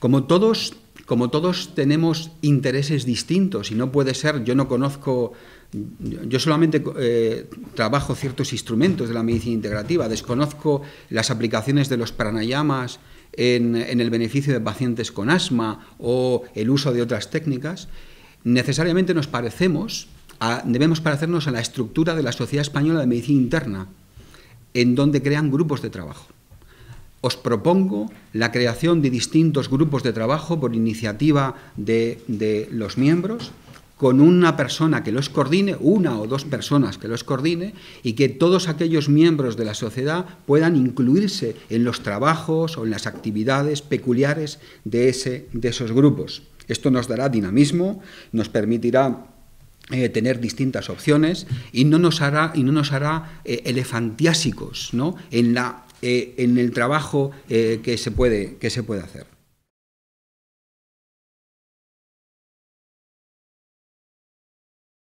Como todos, como todos tenemos intereses distintos y no puede ser, yo no conozco, yo solamente eh, trabajo ciertos instrumentos de la medicina integrativa, desconozco las aplicaciones de los pranayamas en, el beneficio de pacientes con asma o el uso de otras técnicas, necesariamente nos parecemos, debemos parecernos a la estructura de la Sociedad Española de Medicina Interna, en donde crean grupos de trabajo os propongo la creación de distintos grupos de trabajo por iniciativa de, los miembros, con una persona que los coordine, una o dos personas que los coordine, y que todos aquellos miembros de la sociedad puedan incluirse en los trabajos o en las actividades peculiares de, ese, de esos grupos. Esto nos dará dinamismo, nos permitirá eh, tener distintas opciones y no nos hará, y no nos hará eh, elefantiásicos ¿no? en la eh, en el trabajo eh, que, se puede, que se puede hacer.